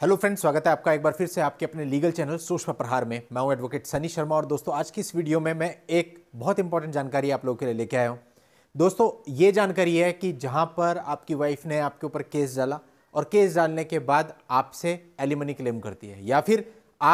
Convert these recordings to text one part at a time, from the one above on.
hello friends स्वागत है आपका एक बार फिर से आपके अपने लीगल चैनल सूक्ष्म प्रहार में मैं हूं एडवोकेट सनी शर्मा और दोस्तों आज की इस वीडियो में मैं एक बहुत इंपॉर्टेंट जानकारी आप लोगों के लिए लेके आया हूं दोस्तों ये जानकारी है कि जहां पर आपकी वाइफ ने आपके ऊपर केस डाला और केस डालने के बाद आपसे एलिमनी क्लेम करती है या फिर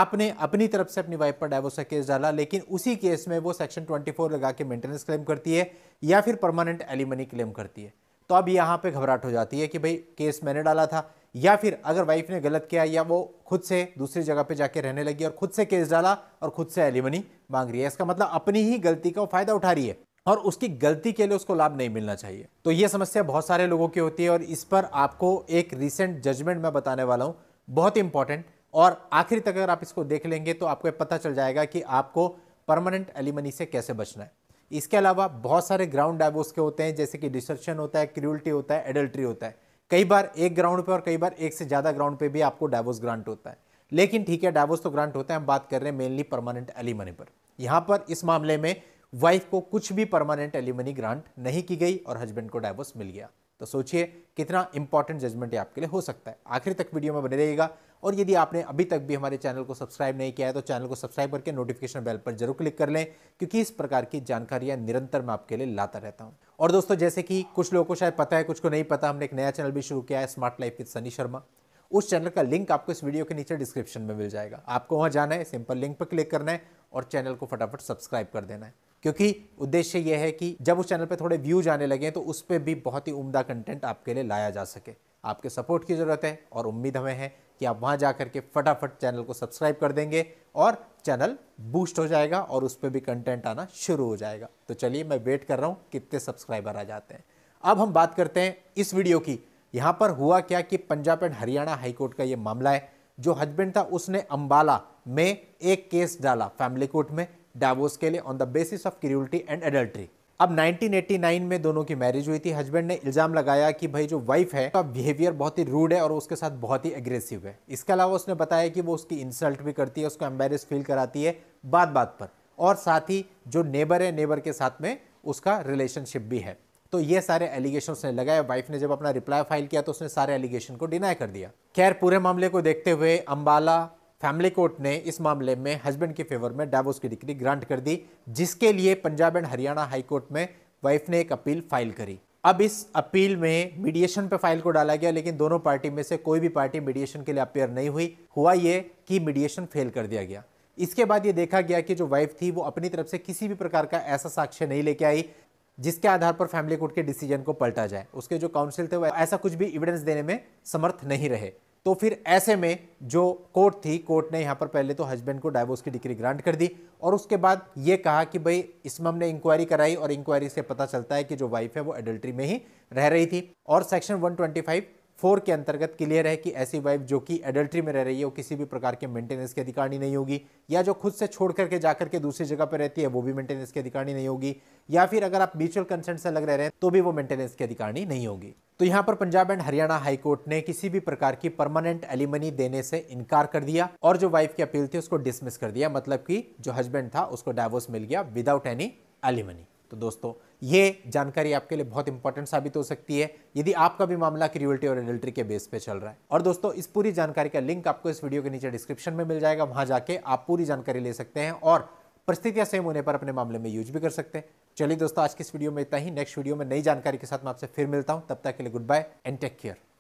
आपने अपनी तरफ से अपनी वाइफ पर डाइवोर्स का केस डाला लेकिन उसी केस में वो सेक्शन ट्वेंटी लगा के मेंटेनेंस क्लेम करती है या फिर परमानेंट एलिमनी क्लेम करती है तो अब यहाँ पे घबराहट हो जाती है कि भाई केस मैंने डाला था या फिर अगर वाइफ ने गलत किया या वो खुद से दूसरी जगह पे जाके रहने लगी और खुद से केस डाला और खुद से एलिमनी मांग रही है इसका मतलब अपनी ही गलती का फायदा उठा रही है और उसकी गलती के लिए उसको लाभ नहीं मिलना चाहिए तो ये समस्या बहुत सारे लोगों की होती है और इस पर आपको एक रिसेंट जजमेंट मैं बताने वाला हूँ बहुत इंपॉर्टेंट और आखिर तक अगर आप इसको देख लेंगे तो आपको पता चल जाएगा कि आपको परमानेंट एलिमनी से कैसे बचना है इसके अलावा बहुत सारे ग्राउंड डाइवोर्स के होते हैं जैसे कि डिस्ट्रक्शन होता है क्रूल्टी होता है एडल्ट्री होता है कई बार एक ग्राउंड पे और कई बार एक से ज़्यादा ग्राउंड पे भी आपको डाइवोर्स ग्रांट होता है लेकिन ठीक है डाइवोर्स तो ग्रांट होता है हम बात कर रहे हैं मेनली परमानेंट एलिमनी पर यहाँ पर इस मामले में वाइफ को कुछ भी परमानेंट एलिमनी ग्रांट नहीं की गई और हस्बैंड को डाइवोर्स मिल गया तो सोचिए कितना इंपॉर्टेंट जजमेंट आपके लिए हो सकता है आखिर तक वीडियो में बने रहिएगा और यदि आपने अभी तक भी हमारे चैनल को सब्सक्राइब नहीं किया है तो चैनल को सब्सक्राइब करके नोटिफिकेशन बेल पर जरूर क्लिक कर लें क्योंकि इस प्रकार की जानकारियां निरंतर मैं आपके लिए लाता रहता हूं और दोस्तों जैसे कि कुछ लोगों को शायद पता है कुछ को नहीं पता हमने एक नया चैनल भी शुरू किया है smart life with Sunny Sharma उस चैनल का लिंक आपको इस वीडियो के नीचे डिस्क्रिप्शन में मिल जाएगा आपको वहां जाना है सिंपल लिंक पर क्लिक करना है और चैनल को फटाफट सब्सक्राइब कर देना है क्योंकि उद्देश्य यह है कि जब उस चैनल पर थोड़े व्यूज आने लगे तो उस पर भी बहुत ही उम्दा कंटेंट आपके लिए लाया जा सके आपके सपोर्ट की ज़रूरत है और उम्मीद हमें है कि आप वहाँ जा करके फटाफट चैनल को सब्सक्राइब कर देंगे और चैनल बूस्ट हो जाएगा और उस पर भी कंटेंट आना शुरू हो जाएगा तो चलिए मैं वेट कर रहा हूँ कितने सब्सक्राइबर आ जाते हैं अब हम बात करते हैं इस वीडियो की यहाँ पर हुआ क्या कि पंजाब एंड हरियाणा हाईकोर्ट का ये मामला है जो हस्बैंड था उसने अम्बाला में एक केस डाला फैमिली कोर्ट में डावोस के लिए on the basis of cruelty and adultery अब 1989 में दोनों की मैरिज हुई थी हस्बैंड ने इल्ज़ाम लगाया कि भाई जो वाइफ है उसका बिहेवियर बहुत ही रूड है और उसके साथ बहुत ही एग्रेसिव है इसके अलावा उसने बताया कि वो उसकी इंसल्ट भी करती है उसको एम्बेरस फील कराती है बात बात पर और साथ ही जो नेबर है नेबर के साथ में उसका रिलेशनशिप भी है तो ये सारे एलिगेशन उसने लगाए वाइफ ने जब अपना रिप्लाई फाइल किया तो उसने सारे एलिगेशन को डिनाई कर दिया खैर पूरे मामले को देखते हुए अम्बाला फैमिली कोर्ट ने इस मामले में हस्बैंड के फेवर में डावोस की डिग्री ग्रांट कर दी जिसके लिए Punjab and Haryana high court में वाइफ ने एक अपील फाइल करी अब इस अपील में मीडिएशन पे फाइल को डाला गया लेकिन दोनों पार्टी में से कोई भी पार्टी मीडिएशन के लिए अपेयर नहीं हुई हुआ ये कि मीडिएशन फेल कर दिया गया इसके बाद ये देखा गया कि जो वाइफ थी वो अपनी तरफ से किसी भी प्रकार का ऐसा साक्ष्य नहीं लेके आई जिसके आधार पर फैमिली कोर्ट के डिसीजन को पलटा जाए उसके जो काउंसिल थे वो ऐसा कुछ भी एविडेंस देने में समर्थ नहीं रहे तो फिर ऐसे में जो कोर्ट थी कोर्ट ने यहाँ पर पहले तो हस्बैंड को डाइवोर्स की डिग्री ग्रांट कर दी और उसके बाद ये कहा कि भाई इसमें ने इंक्वायरी कराई और इंक्वायरी से पता चलता है कि जो वाइफ है वो एडल्ट्री में ही रह रही थी और सेक्शन 125 फोर के अंतर्गत क्लियर है कि ऐसी वाइफ जो कि एडल्ट्री में रह रही है वो किसी भी प्रकार के मेंटेनेंस के अधिकारी नहीं होगी या जो खुद से छोड़ करके जाकर के दूसरी जगह पर रहती है वो भी मेंटेनेंस के अधिकारी नहीं होगी या फिर अगर आप म्यूचुअल कंसेंट से अलग रह रहे हैं तो भी वो मेंटेनेंस के अधिकारी नहीं होगी तो यहाँ पर पंजाब एंड हरियाणा हाईकोर्ट ने किसी भी प्रकार की परमानेंट एलिमनी देने से इनकार कर दिया और जो वाइफ की अपील थी उसको डिसमिस कर दिया मतलब कि जो हस्बैंड था उसको डायवोर्स मिल गया विदाउट एनी एलिमनी तो दोस्तों ये जानकारी आपके लिए बहुत इंपॉर्टेंट साबित हो सकती है यदि आपका भी मामला क्रियोल्टी और एडल्ट्री के बेस पे चल रहा है और दोस्तों इस पूरी जानकारी का लिंक आपको इस वीडियो के नीचे डिस्क्रिप्शन में मिल जाएगा वहां जाके आप पूरी जानकारी ले सकते हैं और परिस्थितियां सेम होने पर अपने मामले में यूज भी कर सकते हैं चलिए दोस्तों आज की इस वीडियो में इतना ही नेक्स्ट वीडियो में नई जानकारी के साथ मैं आपसे फिर मिलता हूँ तब तक के लिए goodbye and take care